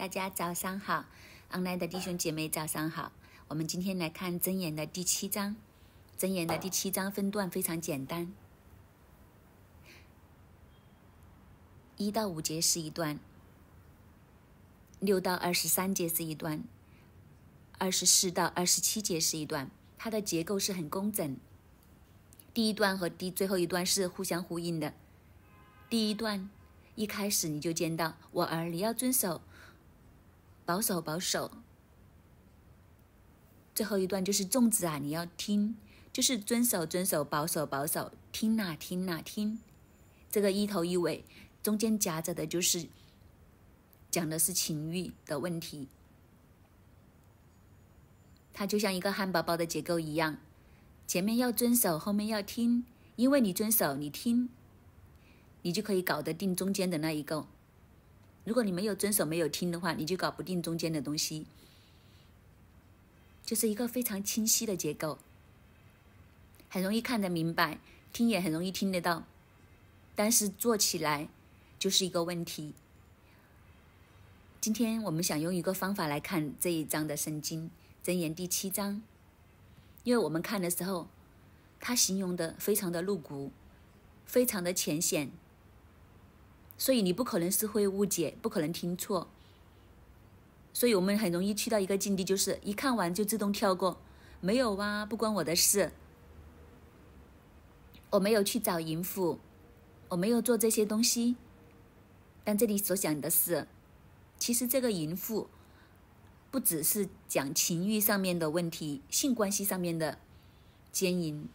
大家早上好，n e 的弟兄姐妹早上好。我们今天来看真言的第七章，真言的第七章分段非常简单，一到五节是一段，六到二十三节是一段，二十四到二十七节是一段。它的结构是很工整，第一段和第最后一段是互相呼应的。第一段一开始你就见到我儿，你要遵守。保守，保守。最后一段就是粽子啊，你要听，就是遵守，遵守，保守，保守，听呐听呐听。这个一头一尾，中间夹着的就是讲的是情欲的问题。它就像一个汉堡包的结构一样，前面要遵守，后面要听，因为你遵守，你听，你就可以搞得定中间的那一个。如果你没有遵守、没有听的话，你就搞不定中间的东西。就是一个非常清晰的结构，很容易看得明白，听也很容易听得到，但是做起来就是一个问题。今天我们想用一个方法来看这一章的《圣经》箴言第七章，因为我们看的时候，它形容的非常的露骨，非常的浅显。所以你不可能是会误解，不可能听错。所以我们很容易去到一个境地，就是一看完就自动跳过，没有哇，不关我的事，我没有去找淫妇，我没有做这些东西。但这里所讲的是，其实这个淫妇，不只是讲情欲上面的问题，性关系上面的奸淫，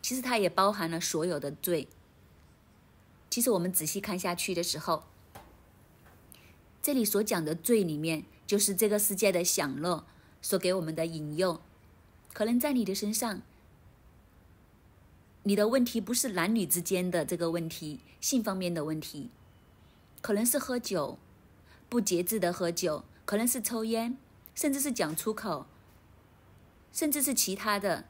其实它也包含了所有的罪。其实我们仔细看下去的时候，这里所讲的罪里面，就是这个世界的享乐所给我们的引诱。可能在你的身上，你的问题不是男女之间的这个问题，性方面的问题，可能是喝酒，不节制的喝酒，可能是抽烟，甚至是讲粗口，甚至是其他的。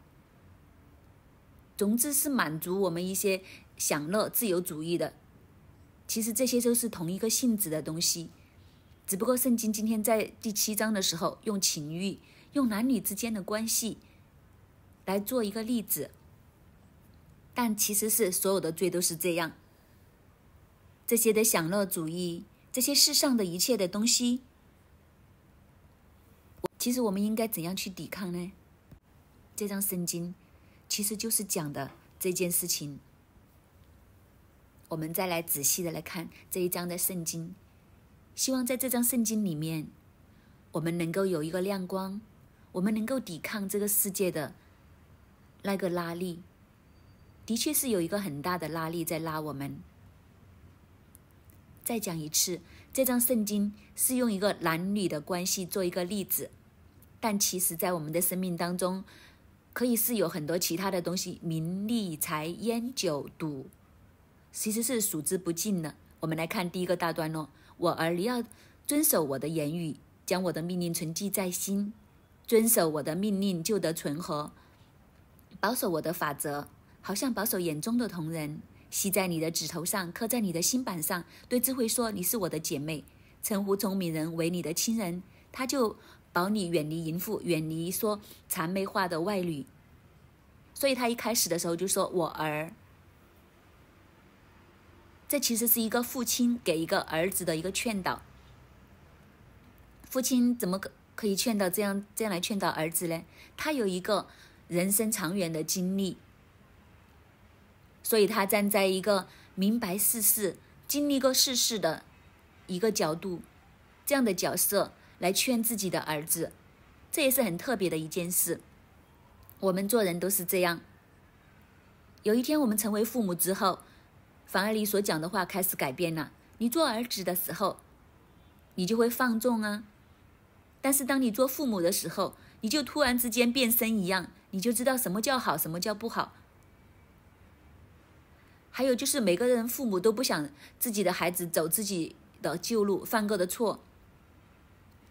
总之是满足我们一些。享乐自由主义的，其实这些都是同一个性质的东西，只不过圣经今天在第七章的时候用情欲、用男女之间的关系来做一个例子，但其实是所有的罪都是这样。这些的享乐主义，这些世上的一切的东西，其实我们应该怎样去抵抗呢？这张圣经其实就是讲的这件事情。我们再来仔细的来看这一章的圣经，希望在这张圣经里面，我们能够有一个亮光，我们能够抵抗这个世界的那个拉力，的确是有一个很大的拉力在拉我们。再讲一次，这张圣经是用一个男女的关系做一个例子，但其实，在我们的生命当中，可以是有很多其他的东西，名利财、烟酒赌。其实是数之不尽的。我们来看第一个大段落：我儿，你要遵守我的言语，将我的命令存记在心。遵守我的命令就得存和，保守我的法则，好像保守眼中的铜人，吸在你的指头上，刻在你的心板上。对智慧说，你是我的姐妹，称呼聪明人为你的亲人，他就保你远离淫妇，远离说谄媚话的外女。所以他一开始的时候就说我儿。这其实是一个父亲给一个儿子的一个劝导。父亲怎么可可以劝导这样这样来劝导儿子呢？他有一个人生长远的经历，所以他站在一个明白世事、经历过世事的一个角度，这样的角色来劝自己的儿子，这也是很特别的一件事。我们做人都是这样。有一天我们成为父母之后。反而你所讲的话开始改变了。你做儿子的时候，你就会放纵啊；但是当你做父母的时候，你就突然之间变身一样，你就知道什么叫好，什么叫不好。还有就是每个人父母都不想自己的孩子走自己的旧路，犯过的错。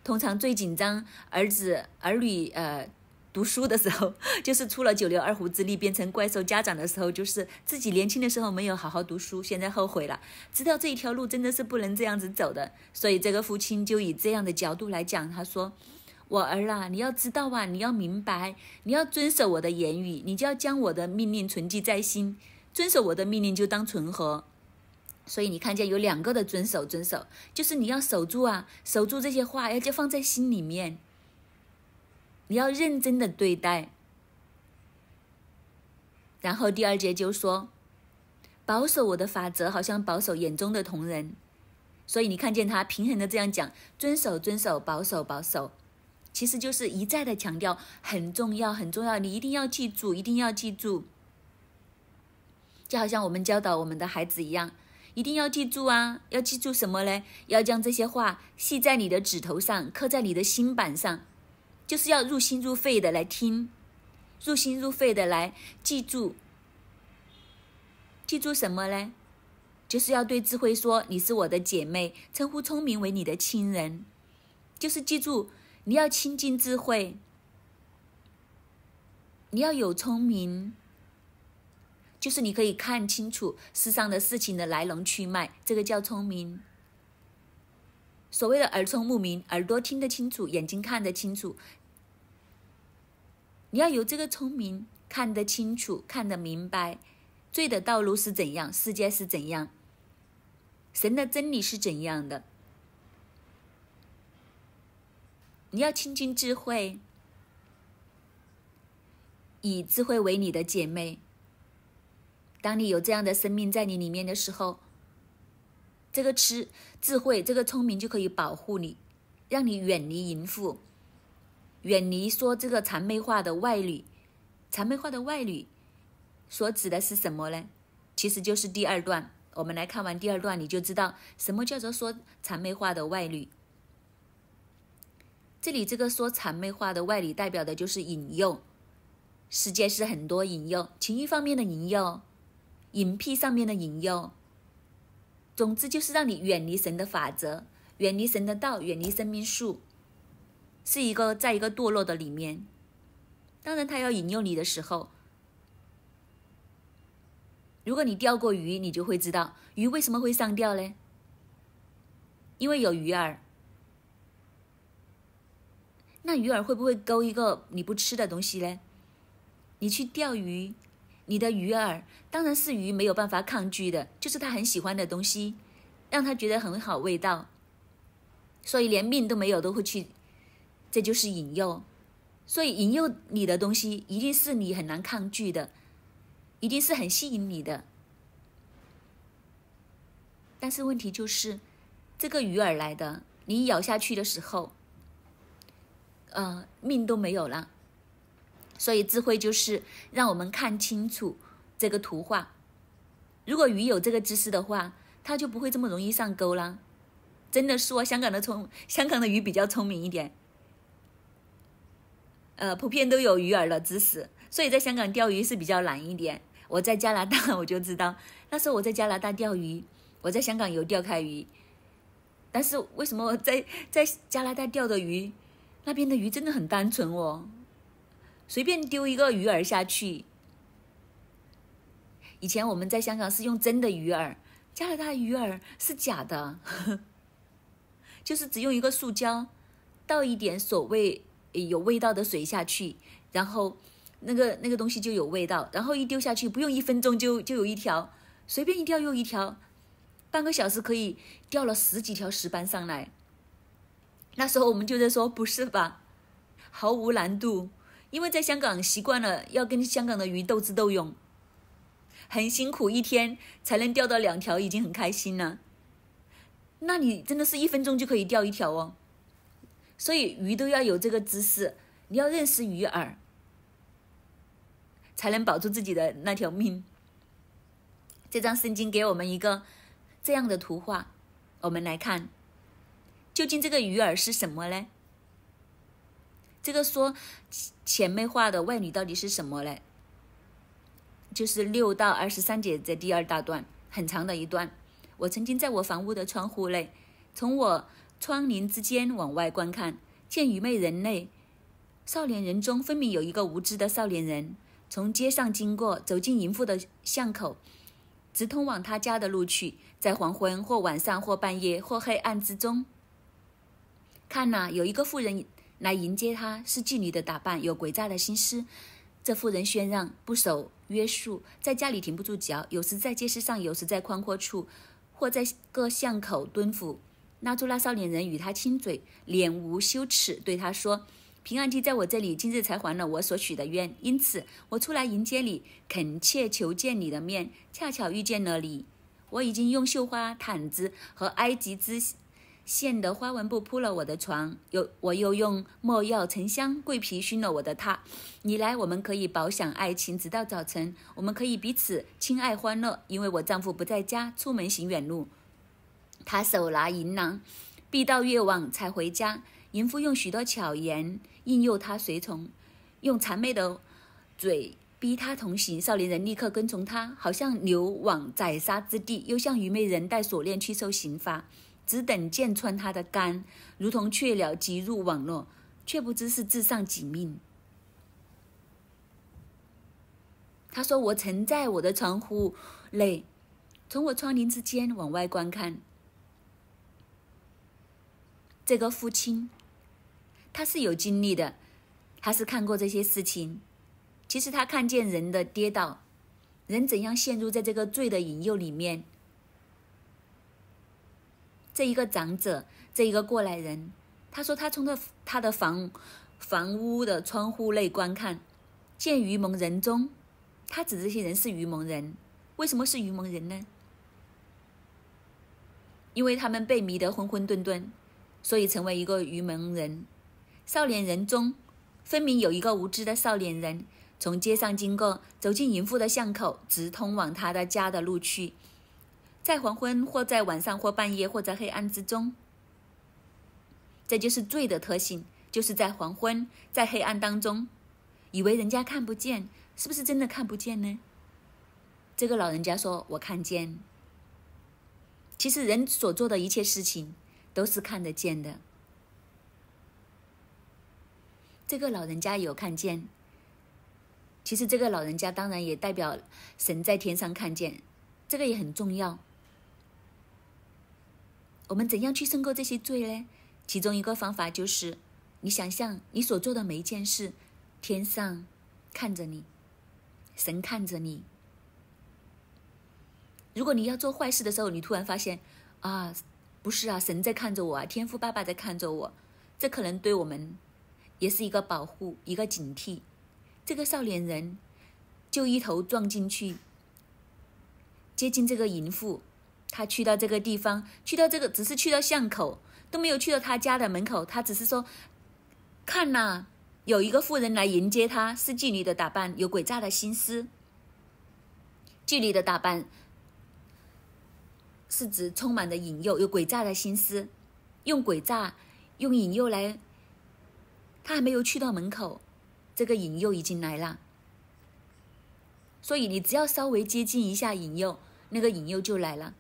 通常最紧张儿子、儿女，呃。读书的时候，就是出了九牛二虎之力变成怪兽；家长的时候，就是自己年轻的时候没有好好读书，现在后悔了，知道这一条路真的是不能这样子走的。所以这个父亲就以这样的角度来讲，他说：“我儿啊，你要知道啊，你要明白，你要遵守我的言语，你就要将我的命令存记在心，遵守我的命令就当存活。”所以你看见有两个的遵守，遵守就是你要守住啊，守住这些话要就放在心里面。”你要认真的对待。然后第二节就说：“保守我的法则，好像保守眼中的同人。”所以你看见他平衡的这样讲，遵守遵守，保守保守，其实就是一再的强调很重要很重要，你一定要记住，一定要记住。就好像我们教导我们的孩子一样，一定要记住啊！要记住什么呢？要将这些话系在你的指头上，刻在你的心板上。就是要入心入肺的来听，入心入肺的来记住，记住什么呢？就是要对智慧说你是我的姐妹，称呼聪明为你的亲人，就是记住你要亲近智慧，你要有聪明，就是你可以看清楚世上的事情的来龙去脉，这个叫聪明。所谓的耳聪目明，耳朵听得清楚，眼睛看得清楚。你要有这个聪明，看得清楚，看得明白，罪的道路是怎样，世界是怎样，神的真理是怎样的。你要亲近智慧，以智慧为你的姐妹。当你有这样的生命在你里面的时候。这个吃智慧，这个聪明就可以保护你，让你远离淫妇，远离说这个谄媚话的外女。谄媚话的外女，所指的是什么呢？其实就是第二段。我们来看完第二段，你就知道什么叫做说谄媚话的外女。这里这个说谄媚话的外女，代表的就是引诱。世界是很多引诱，情欲方面的引诱，隐僻上面的引诱。总之就是让你远离神的法则，远离神的道，远离生命树，是一个在一个堕落的里面。当然，他要引诱你的时候，如果你钓过鱼，你就会知道鱼为什么会上钓嘞？因为有鱼饵。那鱼饵会不会勾一个你不吃的东西嘞？你去钓鱼。你的鱼饵当然是鱼没有办法抗拒的，就是他很喜欢的东西，让他觉得很好味道，所以连命都没有都会去，这就是引诱。所以引诱你的东西一定是你很难抗拒的，一定是很吸引你的。但是问题就是，这个鱼饵来的，你咬下去的时候，呃，命都没有了。所以智慧就是让我们看清楚这个图画。如果鱼有这个知识的话，它就不会这么容易上钩了。真的说，香港的聪，香港的鱼比较聪明一点。呃，普遍都有鱼饵的知识，所以在香港钓鱼是比较难一点。我在加拿大我就知道，那时候我在加拿大钓鱼，我在香港有钓开鱼。但是为什么我在在加拿大钓的鱼，那边的鱼真的很单纯哦？随便丢一个鱼饵下去。以前我们在香港是用真的鱼饵，加拿大鱼饵是假的，就是只用一个塑胶，倒一点所谓有味道的水下去，然后那个那个东西就有味道，然后一丢下去，不用一分钟就就有一条，随便一钓又一条，半个小时可以钓了十几条石斑上来。那时候我们就在说：“不是吧，毫无难度。”因为在香港习惯了要跟香港的鱼斗智斗勇，很辛苦，一天才能钓到两条，已经很开心了。那你真的是一分钟就可以钓一条哦。所以鱼都要有这个知识，你要认识鱼饵，才能保住自己的那条命。这张圣经给我们一个这样的图画，我们来看，究竟这个鱼饵是什么呢？这个说前妹话的外女到底是什么嘞？就是六到二十三节这第二大段，很长的一段。我曾经在我房屋的窗户内，从我窗棂之间往外观看，见愚昧人类，少年人中分明有一个无知的少年人，从街上经过，走进淫妇的巷口，直通往他家的路去。在黄昏或晚上或半夜或黑暗之中，看呐，有一个妇人。来迎接他是妓女的打扮，有诡诈的心思。这妇人宣让不守约束，在家里停不住脚，有时在街市上，有时在宽阔处，或在各巷口蹲伏，拉住那少年人与他亲嘴，脸无羞耻，对他说：“平安记在我这里，今日才还了我所许的愿，因此我出来迎接你，恳切求见你的面。恰巧遇见了你，我已经用绣花毯子和埃及织。”线的花纹布铺了我的床，又我又用墨药、沉香、桂皮熏了我的榻。你来，我们可以饱享爱情，直到早晨。我们可以彼此亲爱欢乐，因为我丈夫不在家，出门行远路。他手拿银囊，必到月晚才回家。淫妇用许多巧言引诱他随从，用谄媚的嘴逼他同行。少年人立刻跟从他，好像牛往宰杀之地，又像愚昧人戴锁链去受刑罚。只等见穿他的肝，如同雀鸟急入网络，却不知是自上几命。他说：“我曾在我的窗户内，从我窗棂之间往外观看。这个父亲，他是有经历的，他是看过这些事情。其实他看见人的跌倒，人怎样陷入在这个罪的引诱里面。”这一个长者，这一个过来人，他说他从他他的房房屋的窗户内观看，见愚蒙人中，他指这些人是愚蒙人，为什么是愚蒙人呢？因为他们被迷得昏昏沌沌，所以成为一个愚蒙人。少年人中，分明有一个无知的少年人，从街上经过，走进淫妇的巷口，直通往他的家的路去。在黄昏，或在晚上，或半夜，或在黑暗之中，这就是罪的特性，就是在黄昏、在黑暗当中，以为人家看不见，是不是真的看不见呢？这个老人家说我看见。其实人所做的一切事情都是看得见的。这个老人家有看见。其实这个老人家当然也代表神在天上看见，这个也很重要。我们怎样去胜过这些罪呢？其中一个方法就是，你想象你所做的每一件事，天上看着你，神看着你。如果你要做坏事的时候，你突然发现，啊，不是啊，神在看着我啊，天父爸爸在看着我，这可能对我们，也是一个保护，一个警惕。这个少年人就一头撞进去，接近这个淫妇。他去到这个地方，去到这个，只是去到巷口，都没有去到他家的门口。他只是说，看呐，有一个妇人来迎接他，是妓女的打扮，有诡诈的心思。妓女的打扮是指充满的引诱，有诡诈的心思，用诡诈、用引诱来。他还没有去到门口，这个引诱已经来了。所以你只要稍微接近一下引诱，那个引诱就来了。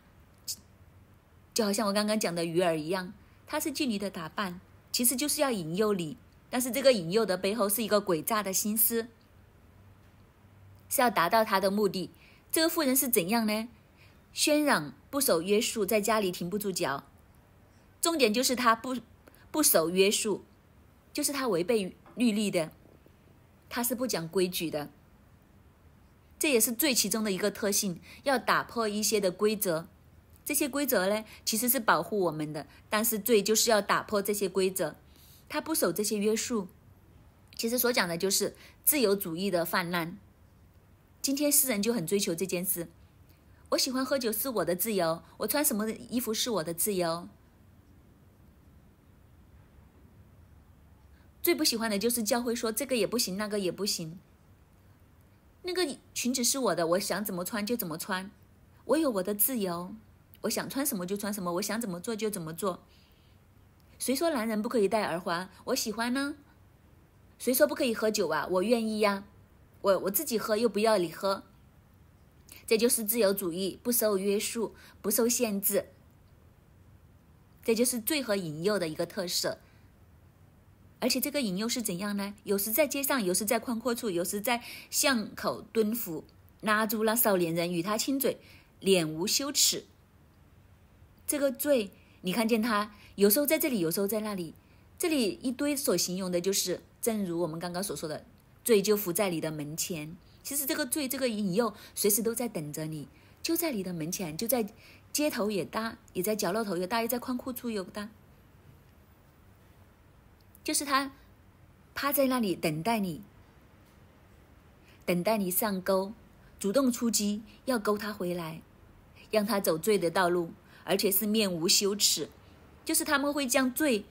就好像我刚刚讲的鱼饵一样，他是妓女的打扮，其实就是要引诱你。但是这个引诱的背后是一个诡诈的心思，是要达到他的目的。这个妇人是怎样呢？喧嚷不守约束，在家里停不住脚。重点就是他不不守约束，就是他违背律例的，他是不讲规矩的。这也是最其中的一个特性，要打破一些的规则。这些规则呢，其实是保护我们的。但是罪就是要打破这些规则，他不守这些约束。其实所讲的就是自由主义的泛滥。今天世人就很追求这件事。我喜欢喝酒是我的自由，我穿什么衣服是我的自由。最不喜欢的就是教会说这个也不行，那个也不行。那个裙子是我的，我想怎么穿就怎么穿，我有我的自由。我想穿什么就穿什么，我想怎么做就怎么做。谁说男人不可以戴耳环？我喜欢呢。谁说不可以喝酒啊？我愿意呀。我我自己喝又不要你喝，这就是自由主义，不受约束，不受限制。这就是醉和引诱的一个特色。而且这个引诱是怎样呢？有时在街上，有时在宽阔处，有时在巷口蹲伏，拉住那少年人与他亲嘴，脸无羞耻。这个罪，你看见他有时候在这里，有时候在那里，这里一堆所形容的就是，正如我们刚刚所说的，罪就伏在你的门前。其实这个罪，这个引诱，随时都在等着你，就在你的门前，就在街头也搭，也在角落头也搭，也在宽阔处也搭，就是他趴在那里等待你，等待你上钩，主动出击，要勾他回来，让他走罪的道路。而且是面无羞耻，就是他们会将罪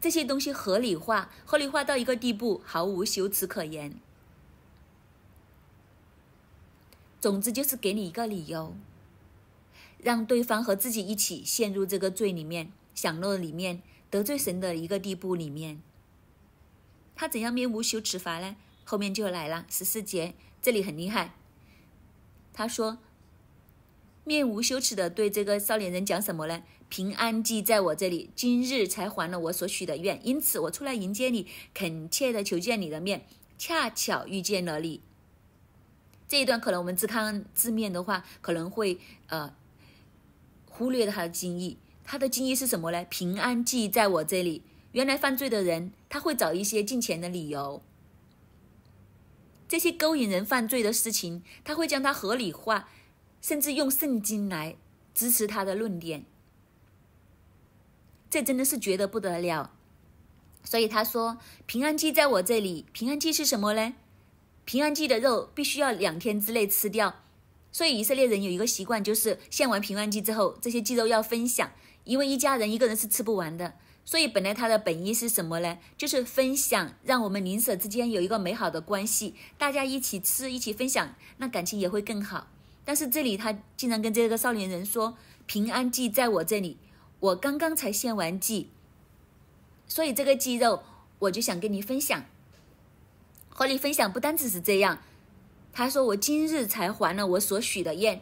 这些东西合理化，合理化到一个地步，毫无羞耻可言。总之就是给你一个理由，让对方和自己一起陷入这个罪里面、享乐里面、得罪神的一个地步里面。他怎样面无羞耻法呢？后面就来了十四节，这里很厉害。他说。面无羞耻的对这个少年人讲什么呢？平安记在我这里，今日才还了我所许的愿，因此我出来迎接你，恳切的求见你的面，恰巧遇见了你。这一段可能我们只看字面的话，可能会呃忽略他的经意。他的经意是什么呢？平安记在我这里。原来犯罪的人他会找一些进钱的理由，这些勾引人犯罪的事情，他会将它合理化。甚至用圣经来支持他的论点，这真的是觉得不得了。所以他说：“平安鸡在我这里，平安鸡是什么呢？平安鸡的肉必须要两天之内吃掉。所以以色列人有一个习惯，就是献完平安鸡之后，这些鸡肉要分享，因为一家人一个人是吃不完的。所以本来他的本意是什么呢？就是分享，让我们邻舍之间有一个美好的关系，大家一起吃，一起分享，那感情也会更好。”但是这里他竟然跟这个少年人说：“平安祭在我这里，我刚刚才献完祭，所以这个祭肉我就想跟你分享。和你分享不单只是这样，他说我今日才还了我所许的愿，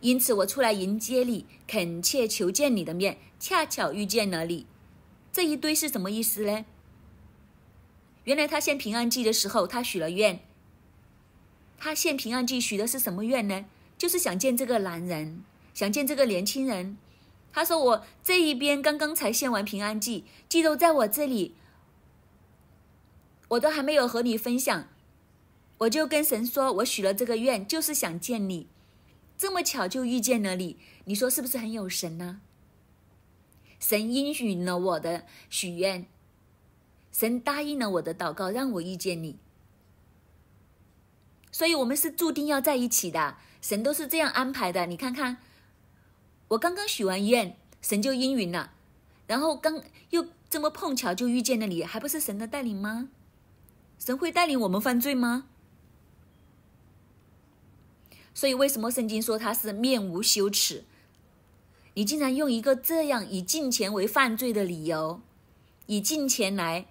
因此我出来迎接你，恳切求见你的面，恰巧遇见了你。这一堆是什么意思呢？原来他献平安祭的时候，他许了愿。他献平安祭许的是什么愿呢？”就是想见这个男人，想见这个年轻人。他说：“我这一边刚刚才献完平安祭，祭肉在我这里，我都还没有和你分享。我就跟神说，我许了这个愿，就是想见你。这么巧就遇见了你，你说是不是很有神呢？神应允了我的许愿，神答应了我的祷告，让我遇见你。所以，我们是注定要在一起的。”神都是这样安排的，你看看，我刚刚许完愿，神就应允了，然后刚又这么碰巧就遇见了你，还不是神的带领吗？神会带领我们犯罪吗？所以为什么圣经说他是面无羞耻？你竟然用一个这样以金钱为犯罪的理由，以金钱来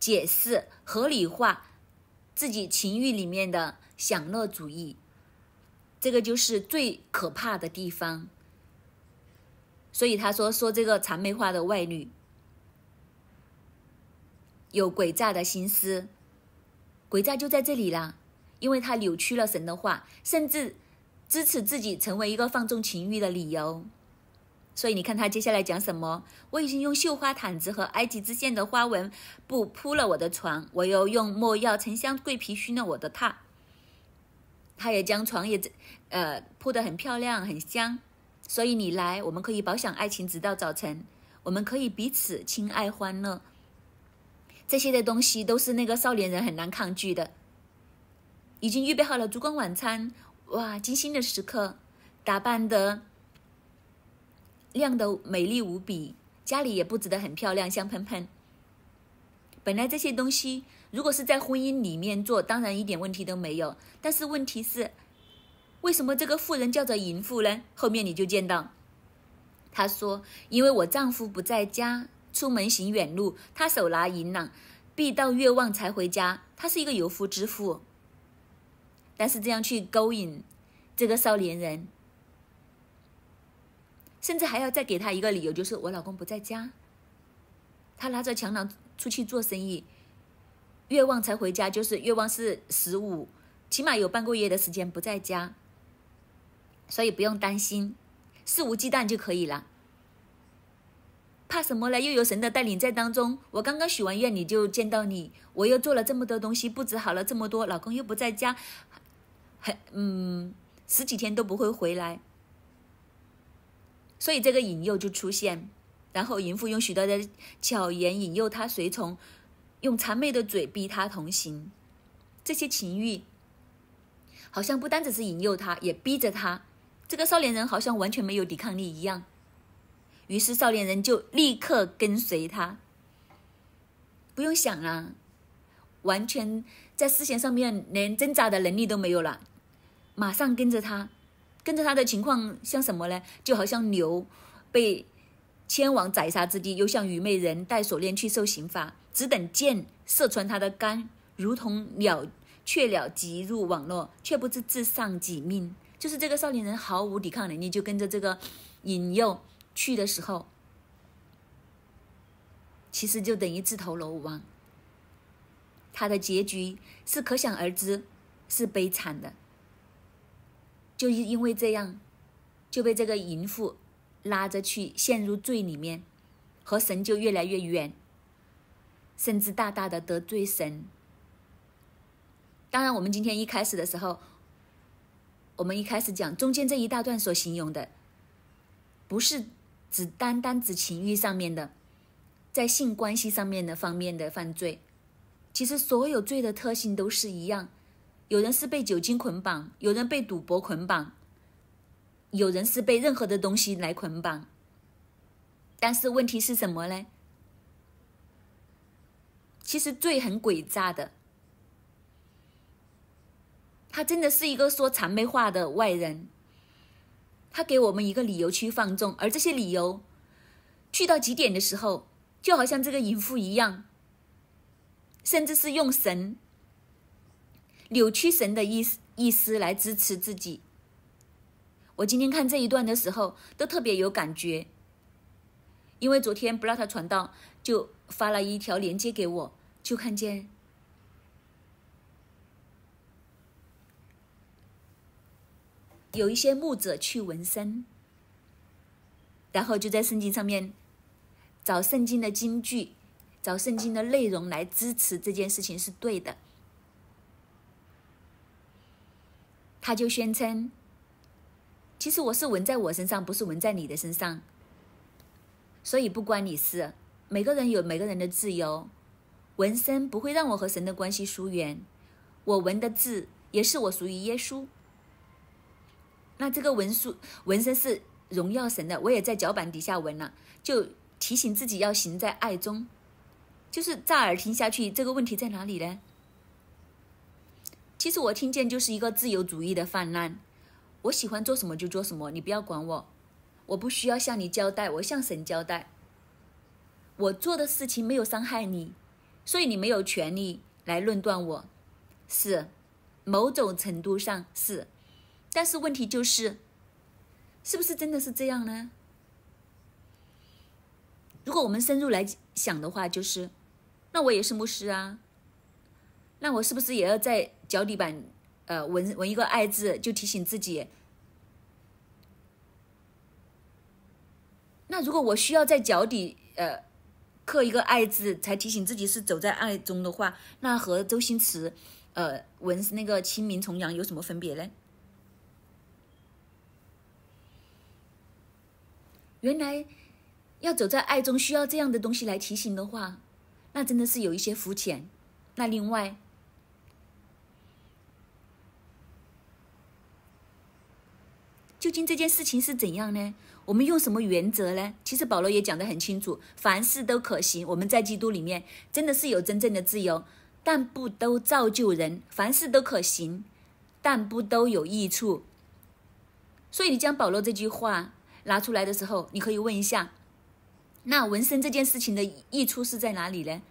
解释合理化自己情欲里面的享乐主义。这个就是最可怕的地方，所以他说说这个长眉花的外女有诡诈的心思，诡诈就在这里啦，因为他扭曲了神的话，甚至支持自己成为一个放纵情欲的理由。所以你看他接下来讲什么？我已经用绣花毯子和埃及织线的花纹布铺了我的床，我又用墨药、沉香、桂皮熏了我的榻。他也将床也，呃铺的很漂亮，很香，所以你来，我们可以保享爱情直到早晨，我们可以彼此亲爱欢乐，这些的东西都是那个少年人很难抗拒的。已经预备好了烛光晚餐，哇，精心的时刻，打扮的亮的美丽无比，家里也布置的很漂亮，香喷喷。本来这些东西。如果是在婚姻里面做，当然一点问题都没有。但是问题是，为什么这个妇人叫做淫妇呢？后面你就见到，她说：“因为我丈夫不在家，出门行远路，她手拿银囊，必到月旺才回家。她是一个有夫之妇。”但是这样去勾引这个少年人，甚至还要再给他一个理由，就是我老公不在家，他拿着强囊出去做生意。月望才回家，就是月望是十五，起码有半个月的时间不在家，所以不用担心，肆无忌惮就可以了。怕什么呢？又有神的带领在当中。我刚刚许完愿，你就见到你，我又做了这么多东西，布置好了这么多，老公又不在家，还嗯，十几天都不会回来，所以这个引诱就出现，然后淫妇用许多的巧言引诱他随从。用谄媚的嘴逼他同行，这些情欲好像不单只是引诱他，也逼着他。这个少年人好像完全没有抵抗力一样，于是少年人就立刻跟随他。不用想啦，完全在视线上面连挣扎的能力都没有了，马上跟着他，跟着他的情况像什么呢？就好像牛被。迁往宰杀之地，又向愚昧人戴锁链去受刑罚，只等箭射穿他的肝，如同鸟雀鸟急入网络，却不知自丧己命。就是这个少年人毫无抵抗能力，就跟着这个引诱去的时候，其实就等于自投罗网。他的结局是可想而知，是悲惨的。就因为这样，就被这个淫妇。拉着去陷入罪里面，和神就越来越远，甚至大大的得罪神。当然，我们今天一开始的时候，我们一开始讲中间这一大段所形容的，不是只单单指情欲上面的，在性关系上面的方面的犯罪。其实所有罪的特性都是一样，有人是被酒精捆绑，有人被赌博捆绑。有人是被任何的东西来捆绑，但是问题是什么呢？其实罪很诡诈的，他真的是一个说谄媚话的外人，他给我们一个理由去放纵，而这些理由去到极点的时候，就好像这个淫妇一样，甚至是用神扭曲神的意思意思来支持自己。我今天看这一段的时候，都特别有感觉，因为昨天布拉他传道就发了一条链接给我，就看见有一些牧者去纹身，然后就在圣经上面找圣经的金句，找圣经的内容来支持这件事情是对的，他就宣称。其实我是纹在我身上，不是纹在你的身上，所以不关你事。每个人有每个人的自由，纹身不会让我和神的关系疏远。我纹的字也是我属于耶稣。那这个纹书纹身是荣耀神的，我也在脚板底下纹了，就提醒自己要行在爱中。就是乍耳听下去，这个问题在哪里呢？其实我听见就是一个自由主义的泛滥。我喜欢做什么就做什么，你不要管我，我不需要向你交代，我向神交代。我做的事情没有伤害你，所以你没有权利来论断我。是，某种程度上是，但是问题就是，是不是真的是这样呢？如果我们深入来想的话，就是，那我也是牧师啊，那我是不是也要在脚底板？呃，纹纹一个“爱”字，就提醒自己。那如果我需要在脚底呃刻一个“爱”字，才提醒自己是走在爱中的话，那和周星驰呃纹那个清明重阳有什么分别呢？原来要走在爱中需要这样的东西来提醒的话，那真的是有一些肤浅。那另外。究竟这件事情是怎样呢？我们用什么原则呢？其实保罗也讲得很清楚，凡事都可行，我们在基督里面真的是有真正的自由，但不都造就人；凡事都可行，但不都有益处。所以你将保罗这句话拿出来的时候，你可以问一下：那纹身这件事情的益处是在哪里呢？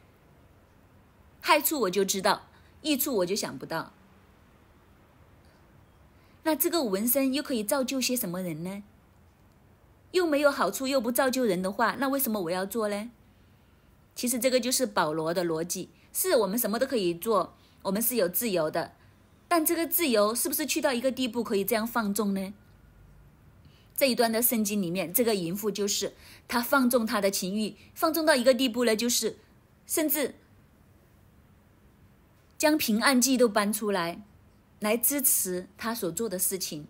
害处我就知道，益处我就想不到。那这个纹身又可以造就些什么人呢？又没有好处，又不造就人的话，那为什么我要做呢？其实这个就是保罗的逻辑：是我们什么都可以做，我们是有自由的。但这个自由是不是去到一个地步可以这样放纵呢？这一段的圣经里面，这个淫妇就是她放纵她的情欲，放纵到一个地步呢，就是甚至将平安记都搬出来。来支持他所做的事情，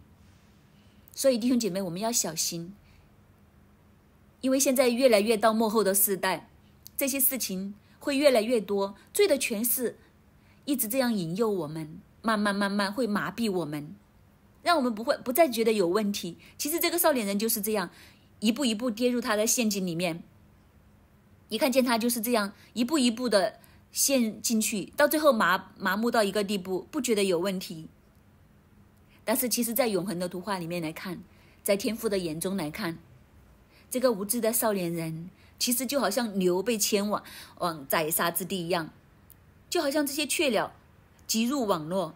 所以弟兄姐妹，我们要小心，因为现在越来越到幕后的时代，这些事情会越来越多，罪的全是一直这样引诱我们，慢慢慢慢会麻痹我们，让我们不会不再觉得有问题。其实这个少年人就是这样，一步一步跌入他的陷阱里面，一看见他就是这样一步一步的。陷进去，到最后麻麻木到一个地步，不觉得有问题。但是其实，在永恒的图画里面来看，在天父的眼中来看，这个无知的少年人，其实就好像牛被牵往往宰杀之地一样，就好像这些雀鸟，急入网络，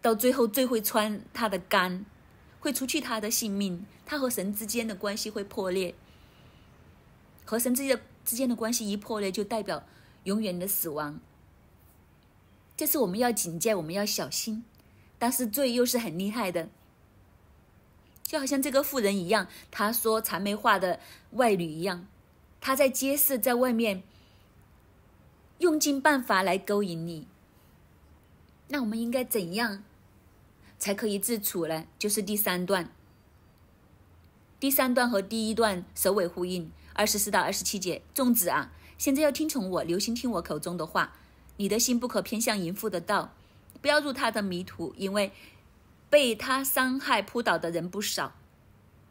到最后最会穿他的肝，会除去他的性命，他和神之间的关系会破裂。和神之间之间的关系一破裂，就代表。永远的死亡，这是我们要警戒，我们要小心。但是罪又是很厉害的，就好像这个妇人一样，她说残梅话的外女一样，她在街市在外面用尽办法来勾引你。那我们应该怎样才可以自处呢？就是第三段，第三段和第一段首尾呼应，二十四到二十七节终子啊。现在要听从我，留心听我口中的话。你的心不可偏向淫妇的道，不要入他的迷途，因为被他伤害扑倒的人不少，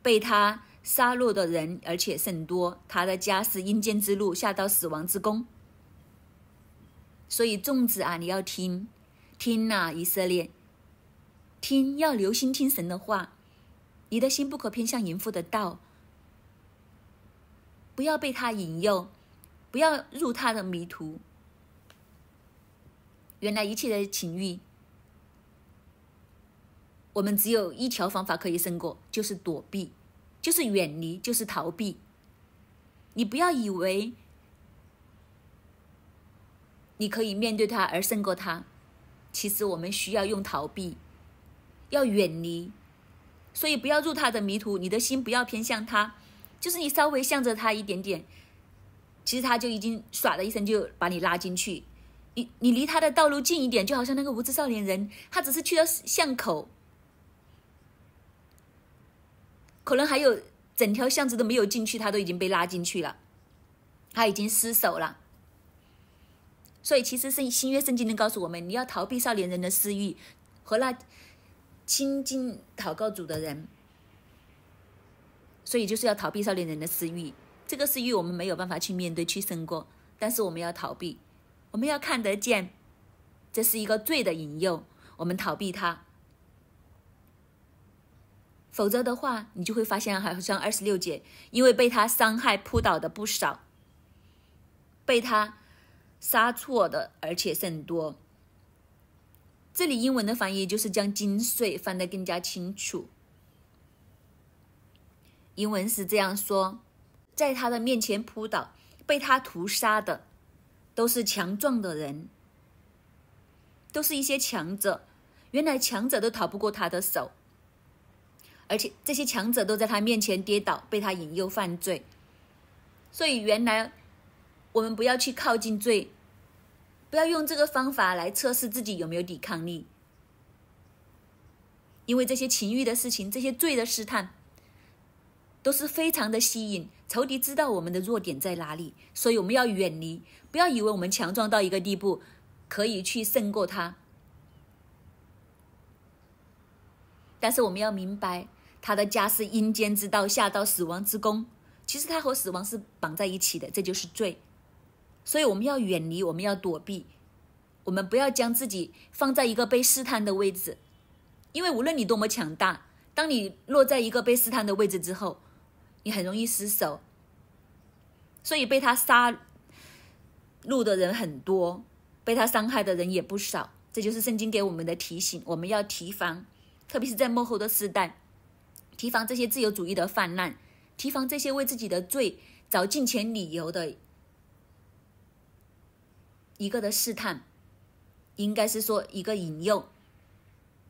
被他杀戮的人而且甚多。他的家是阴间之路，下到死亡之宫。所以众子啊，你要听，听呐，以色列，听，要留心听神的话。你的心不可偏向淫妇的道，不要被他引诱。不要入他的迷途。原来一切的情欲，我们只有一条方法可以胜过，就是躲避，就是远离，就是逃避。你不要以为你可以面对他而胜过他，其实我们需要用逃避，要远离。所以不要入他的迷途，你的心不要偏向他，就是你稍微向着他一点点。其实他就已经“唰”的一声就把你拉进去，你你离他的道路近一点，就好像那个无知少年人，他只是去到巷口，可能还有整条巷子都没有进去，他都已经被拉进去了，他已经失手了。所以，其实是新约圣经能告诉我们，你要逃避少年人的私欲和那亲近祷告主的人，所以就是要逃避少年人的私欲。这个是与我们没有办法去面对去胜过，但是我们要逃避，我们要看得见，这是一个罪的引诱，我们逃避它，否则的话，你就会发现，好像二十六节，因为被他伤害扑倒的不少，被他杀错的而且甚多。这里英文的翻译就是将精髓翻得更加清楚，英文是这样说。在他的面前扑倒、被他屠杀的，都是强壮的人，都是一些强者。原来强者都逃不过他的手，而且这些强者都在他面前跌倒，被他引诱犯罪。所以原来我们不要去靠近罪，不要用这个方法来测试自己有没有抵抗力，因为这些情欲的事情、这些罪的试探。都是非常的吸引仇敌知道我们的弱点在哪里，所以我们要远离。不要以为我们强壮到一个地步，可以去胜过他。但是我们要明白，他的家是阴间之道，下到死亡之宫。其实他和死亡是绑在一起的，这就是罪。所以我们要远离，我们要躲避。我们不要将自己放在一个被试探的位置，因为无论你多么强大，当你落在一个被试探的位置之后。你很容易失手，所以被他杀戮的人很多，被他伤害的人也不少。这就是圣经给我们的提醒，我们要提防，特别是在幕后的时代，提防这些自由主义的泛滥，提防这些为自己的罪找进钱理由的一个的试探，应该是说一个引诱。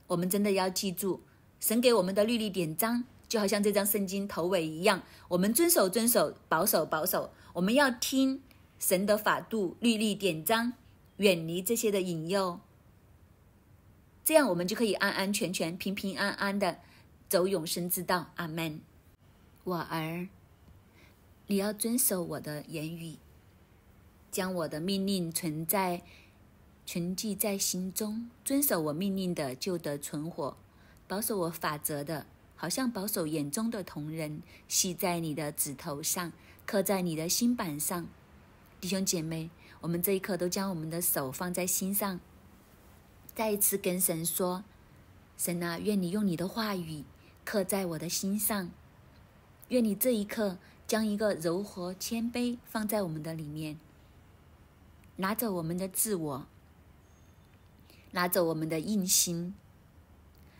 我们真的要记住，神给我们的律例典章。就好像这张圣经头尾一样，我们遵守遵守，保守保守。我们要听神的法度、律例、典章，远离这些的引诱，这样我们就可以安安全全、平平安安的走永生之道。阿门。我儿，你要遵守我的言语，将我的命令存在存记在心中，遵守我命令的就得存活，保守我法则的。好像保守眼中的铜人，系在你的指头上，刻在你的心板上。弟兄姐妹，我们这一刻都将我们的手放在心上，再一次跟神说：“神啊，愿你用你的话语刻在我的心上，愿你这一刻将一个柔和谦卑放在我们的里面，拿走我们的自我，拿走我们的硬心，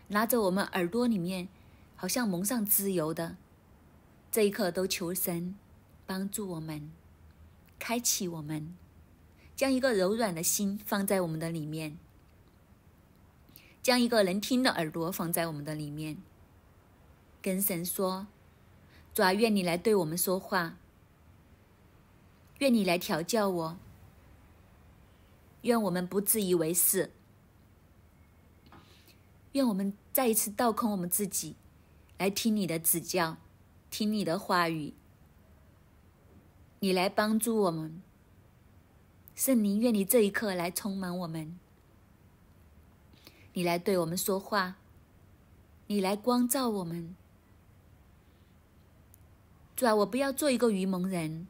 拿走我们耳朵里面。”好像蒙上自由的这一刻，都求神帮助我们开启我们，将一个柔软的心放在我们的里面，将一个能听的耳朵放在我们的里面，跟神说：主啊，愿你来对我们说话，愿你来调教我，愿我们不自以为是，愿我们再一次倒空我们自己。来听你的指教，听你的话语。你来帮助我们，圣灵愿你这一刻来充满我们。你来对我们说话，你来光照我们。主啊，我不要做一个愚蒙人。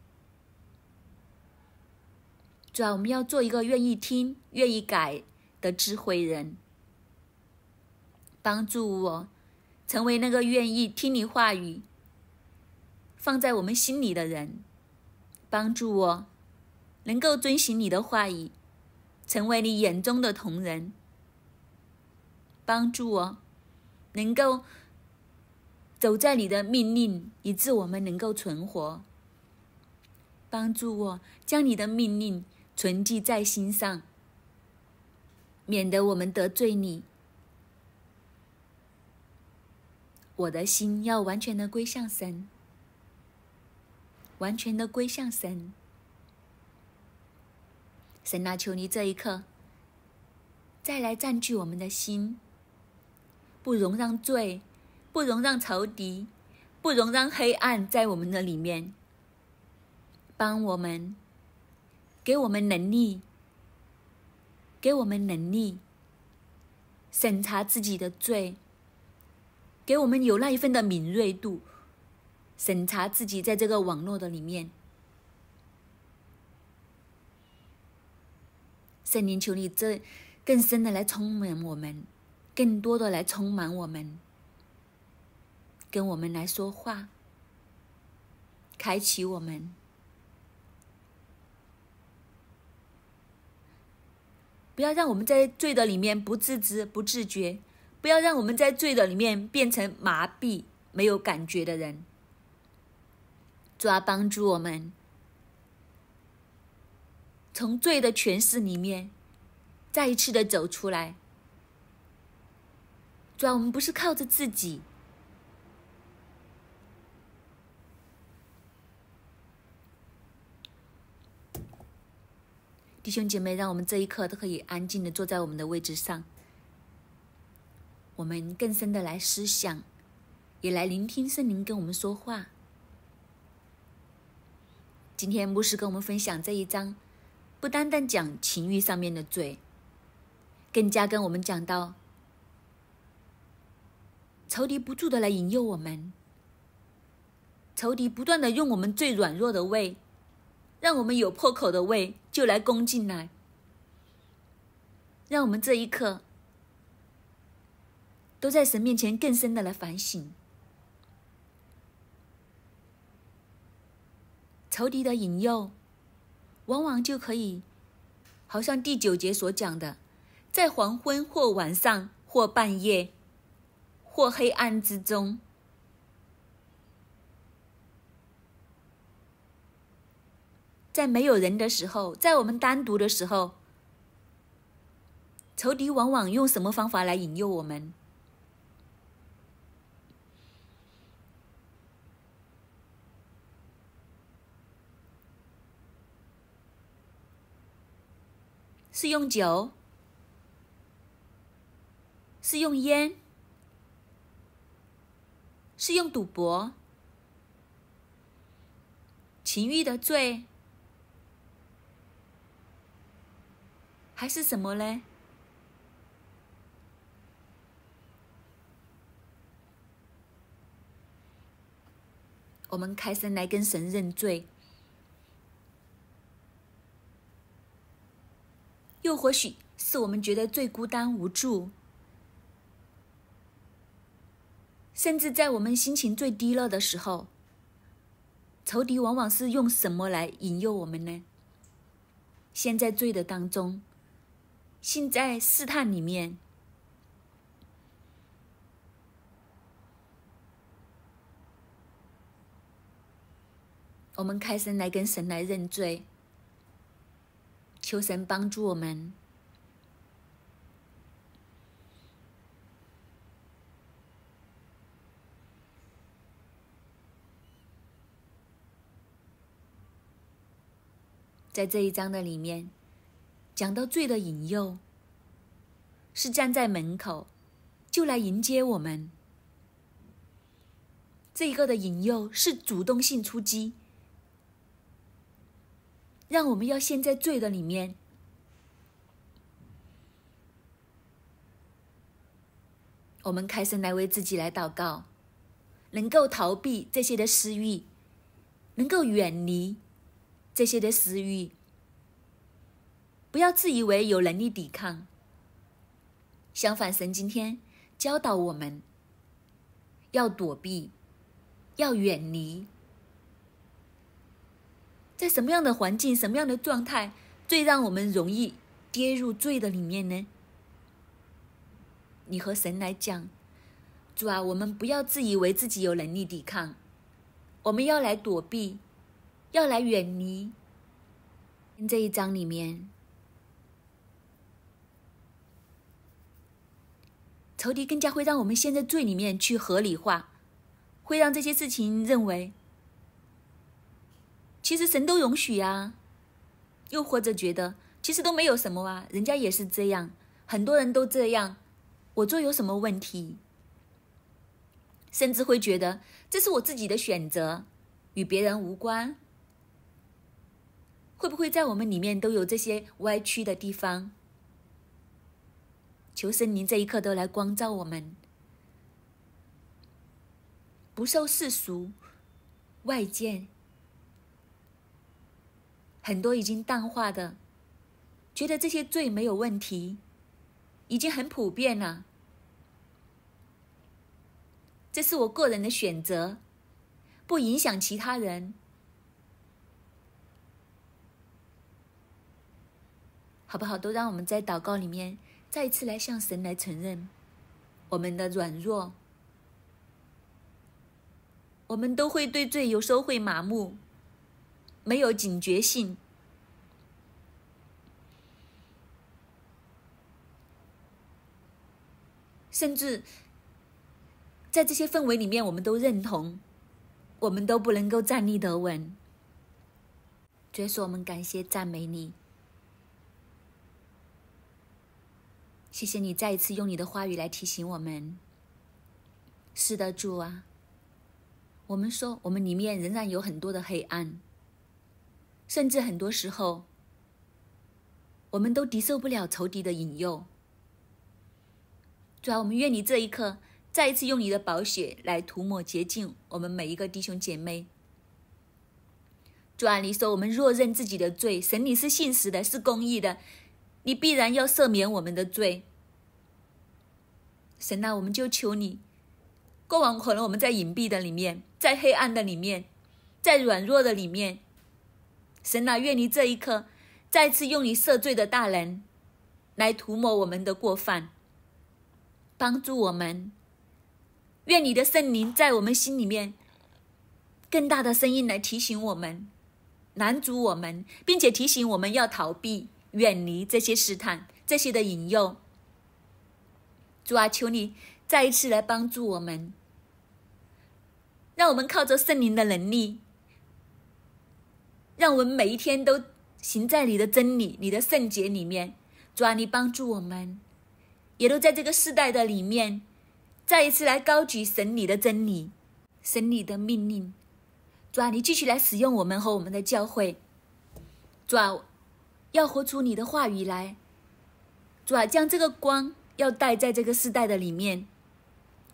主啊，我们要做一个愿意听、愿意改的智慧人。帮助我。成为那个愿意听你话语、放在我们心里的人，帮助我能够遵循你的话语，成为你眼中的同人。帮助我能够走在你的命令，以致我们能够存活。帮助我将你的命令存记在心上，免得我们得罪你。我的心要完全的归向神，完全的归向神。神啊，求你这一刻再来占据我们的心，不容让罪，不容让仇敌，不容让黑暗在我们的里面。帮我们，给我们能力，给我们能力，审查自己的罪。给我们有那一份的敏锐度，审查自己在这个网络的里面。圣灵，求你这更深的来充满我们，更多的来充满我们，跟我们来说话，开启我们，不要让我们在罪的里面不自知、不自觉。不要让我们在罪的里面变成麻痹、没有感觉的人。主啊，帮助我们从罪的诠释里面再一次的走出来。主啊，我们不是靠着自己。弟兄姐妹，让我们这一刻都可以安静的坐在我们的位置上。我们更深的来思想，也来聆听圣灵跟我们说话。今天牧师跟我们分享这一章，不单单讲情欲上面的罪，更加跟我们讲到仇敌不住的来引诱我们，仇敌不断的用我们最软弱的胃，让我们有破口的胃就来攻进来，让我们这一刻。都在神面前更深的来反省，仇敌的引诱，往往就可以，好像第九节所讲的，在黄昏或晚上或半夜或黑暗之中，在没有人的时候，在我们单独的时候，仇敌往往用什么方法来引诱我们？是用酒，是用烟，是用赌博，情欲的罪，还是什么嘞？我们开始来跟神认罪。或许是我们觉得最孤单无助，甚至在我们心情最低落的时候，仇敌往往是用什么来引诱我们呢？现在罪的当中，现在试探里面，我们开始来跟神来认罪。求神帮助我们。在这一章的里面，讲到罪的引诱，是站在门口就来迎接我们；这一个的引诱是主动性出击。让我们要陷在罪的里面。我们开始来为自己来祷告，能够逃避这些的私欲，能够远离这些的私欲，不要自以为有能力抵抗。相反，神今天教导我们，要躲避，要远离。在什么样的环境、什么样的状态，最让我们容易跌入罪的里面呢？你和神来讲，主啊，我们不要自以为自己有能力抵抗，我们要来躲避，要来远离。这一章里面，仇敌更加会让我们陷在罪里面去合理化，会让这些事情认为。其实神都容许呀，又或者觉得其实都没有什么啊，人家也是这样，很多人都这样，我做有什么问题？甚至会觉得这是我自己的选择，与别人无关。会不会在我们里面都有这些歪曲的地方？求神，您这一刻都来光照我们，不受世俗外见。很多已经淡化的，觉得这些罪没有问题，已经很普遍了。这是我个人的选择，不影响其他人，好不好？都让我们在祷告里面再次来向神来承认我们的软弱，我们都会对罪，有时候会麻木。没有警觉性，甚至在这些氛围里面，我们都认同，我们都不能够站立得稳。所以说：“我们感谢赞美你，谢谢你再一次用你的话语来提醒我们。”是的，主啊，我们说我们里面仍然有很多的黑暗。甚至很多时候，我们都抵受不了仇敌的引诱。主啊，我们愿你这一刻再一次用你的宝血来涂抹洁净我们每一个弟兄姐妹。主啊，你说我们若认自己的罪，神你是信实的，是公义的，你必然要赦免我们的罪。神啊，我们就求你，过往可能我们在隐蔽的里面，在黑暗的里面，在软弱的里面。神啊，愿你这一刻再次用你赦罪的大能来涂抹我们的过犯，帮助我们。愿你的圣灵在我们心里面更大的声音来提醒我们，拦阻我们，并且提醒我们要逃避、远离这些试探、这些的引诱。主啊，求你再一次来帮助我们，让我们靠着圣灵的能力。让我们每一天都行在你的真理、你的圣洁里面。主啊，你帮助我们，也都在这个世代的里面，再一次来高举神你的真理、神你的命令。主啊，你继续来使用我们和我们的教会。主啊，要活出你的话语来。主啊，将这个光要带在这个世代的里面。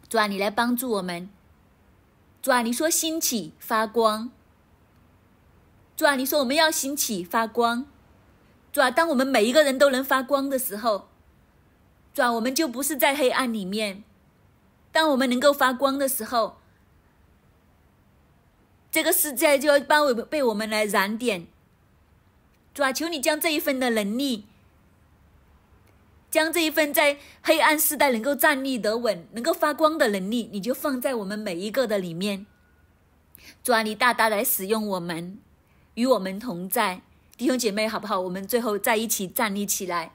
主啊，你来帮助我们。主啊，你说兴起发光。主啊，你说我们要兴起发光，主啊，当我们每一个人都能发光的时候，主啊，我们就不是在黑暗里面。当我们能够发光的时候，这个世界就要我们，被我们来燃点。主啊，求你将这一份的能力，将这一份在黑暗时代能够站立得稳、能够发光的能力，你就放在我们每一个的里面。主啊，你大大来使用我们。与我们同在，弟兄姐妹，好不好？我们最后在一起站立起来，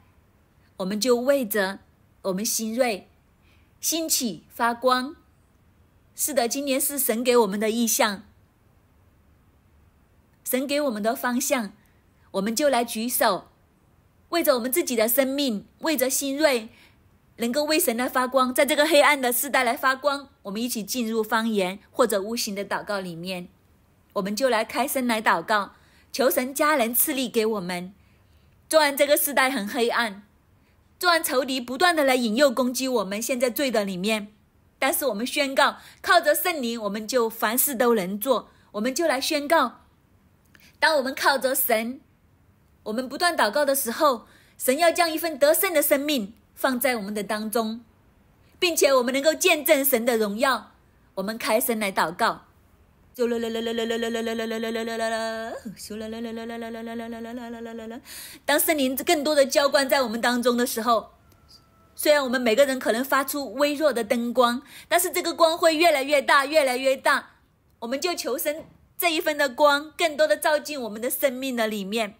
我们就为着我们新锐兴起发光。是的，今年是神给我们的意向，神给我们的方向，我们就来举手，为着我们自己的生命，为着新锐能够为神来发光，在这个黑暗的时代来发光。我们一起进入方言或者无形的祷告里面。我们就来开声来祷告，求神加人赐力给我们。虽然这个时代很黑暗，虽然仇敌不断的来引诱攻击，我们现在罪的里面，但是我们宣告靠着圣灵，我们就凡事都能做。我们就来宣告，当我们靠着神，我们不断祷告的时候，神要将一份得胜的生命放在我们的当中，并且我们能够见证神的荣耀。我们开声来祷告。修啦啦啦啦啦啦啦啦啦啦啦啦啦！修啦啦啦啦啦啦啦啦啦啦啦啦啦啦！当森林更多的浇灌在我们当中的时候，虽然我们每个人可能发出微弱的灯光，但是这个光会越来越大，越来越大，我们就求生这一份的光，更多的照进我们的生命的里面。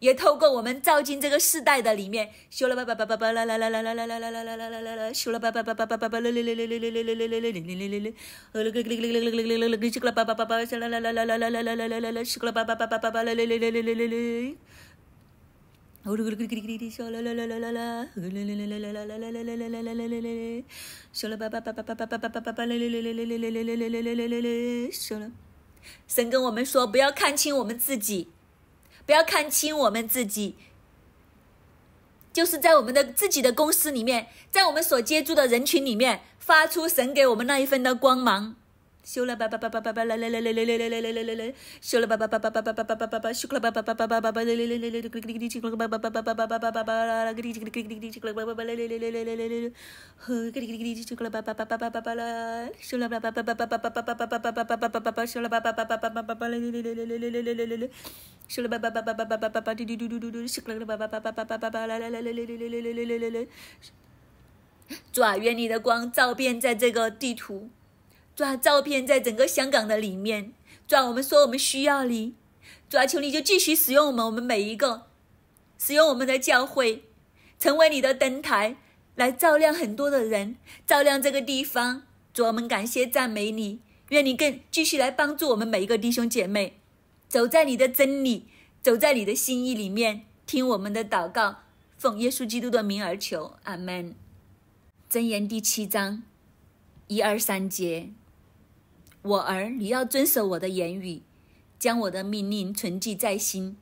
也透过我们照进这个世代的里面，修了叭叭叭叭叭啦啦啦啦啦啦啦啦啦啦，修了叭叭叭叭叭叭叭啦啦啦啦啦啦啦啦啦，修了叭叭叭叭叭叭啦啦啦啦啦啦啦啦啦啦，修了叭叭叭叭叭叭叭啦啦啦啦啦啦啦啦啦啦，修了叭叭叭叭叭叭叭啦啦啦啦啦啦啦啦啦啦，修了。神跟我们说，不要看清我们自己。不要看清我们自己，就是在我们的自己的公司里面，在我们所接触的人群里面，发出神给我们那一份的光芒。修了吧吧吧吧吧啦啦啦啦啦啦啦啦啦啦！修了吧吧吧吧吧吧吧吧吧吧吧！修了吧吧吧吧吧吧吧啦啦啦啦！这个这个这个这个吧吧吧吧吧吧吧吧吧吧啦！这个这个这个这个这个吧吧吧啦啦啦啦啦！呵！这个这个这个这个这个吧吧吧吧吧吧吧啦！修了吧吧吧吧吧吧吧吧吧吧吧吧吧吧吧吧！修了吧吧吧吧吧吧吧啦啦啦啦！修了吧吧吧吧吧吧吧吧吧吧吧吧吧吧吧！修了吧吧吧吧吧吧吧吧吧吧吧吧吧吧吧！主啊，愿你的光照遍在这个地图。抓照片在整个香港的里面，抓我们说我们需要你，抓求你就继续使用我们，我们每一个，使用我们的教会，成为你的灯台，来照亮很多的人，照亮这个地方。主，我们感谢赞美你，愿你更继续来帮助我们每一个弟兄姐妹，走在你的真理，走在你的心意里面，听我们的祷告，奉耶稣基督的名而求，阿门。箴言第七章一二三节。我儿，你要遵守我的言语，将我的命令存记在心，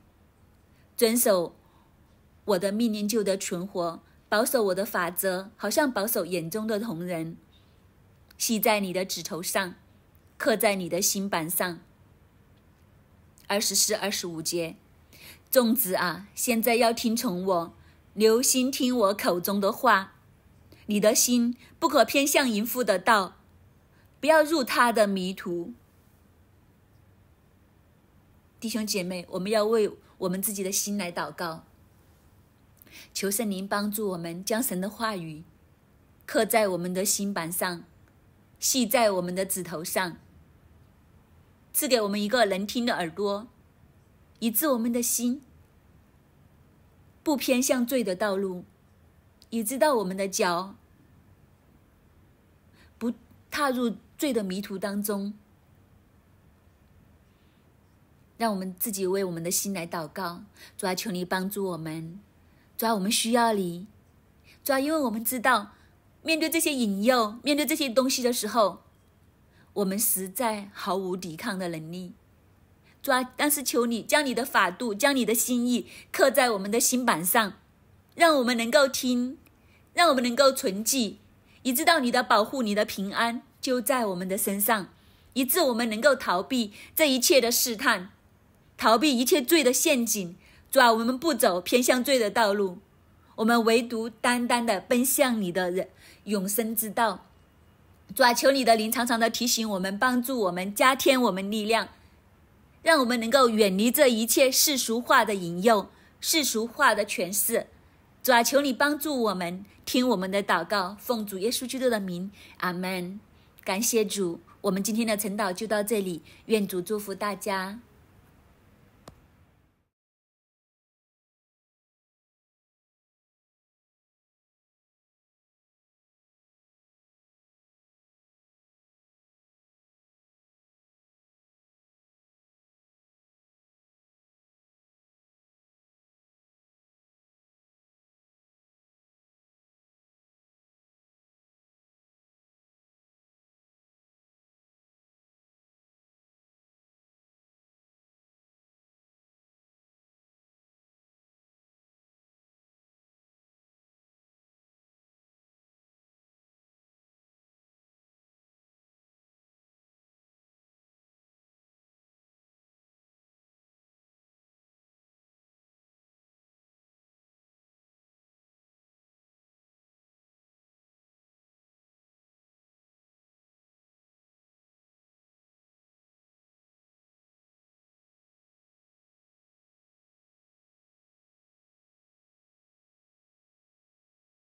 遵守我的命令就得存活，保守我的法则，好像保守眼中的铜人，系在你的指头上，刻在你的心板上。二十四、二十五节，众子啊，现在要听从我，留心听我口中的话，你的心不可偏向淫妇的道。不要入他的迷途，弟兄姐妹，我们要为我们自己的心来祷告。求圣灵帮助我们，将神的话语刻在我们的心板上，系在我们的指头上，赐给我们一个能听的耳朵，以致我们的心不偏向罪的道路，以致到我们的脚不踏入。罪的迷途当中，让我们自己为我们的心来祷告。主要求你帮助我们，主要我们需要你，主要因为我们知道，面对这些引诱，面对这些东西的时候，我们实在毫无抵抗的能力。抓，但是求你将你的法度，将你的心意刻在我们的心板上，让我们能够听，让我们能够存记，以知道你的保护，你的平安。就在我们的身上，以致我们能够逃避这一切的试探，逃避一切罪的陷阱。主啊，我们不走偏向罪的道路，我们唯独单单的奔向你的永生之道。主啊，求你的灵常常的提醒我们，帮助我们加添我们力量，让我们能够远离这一切世俗化的引诱、世俗化的诠释。主啊，求你帮助我们，听我们的祷告，奉主耶稣基督的名，阿门。感谢主，我们今天的晨祷就到这里。愿主祝福大家。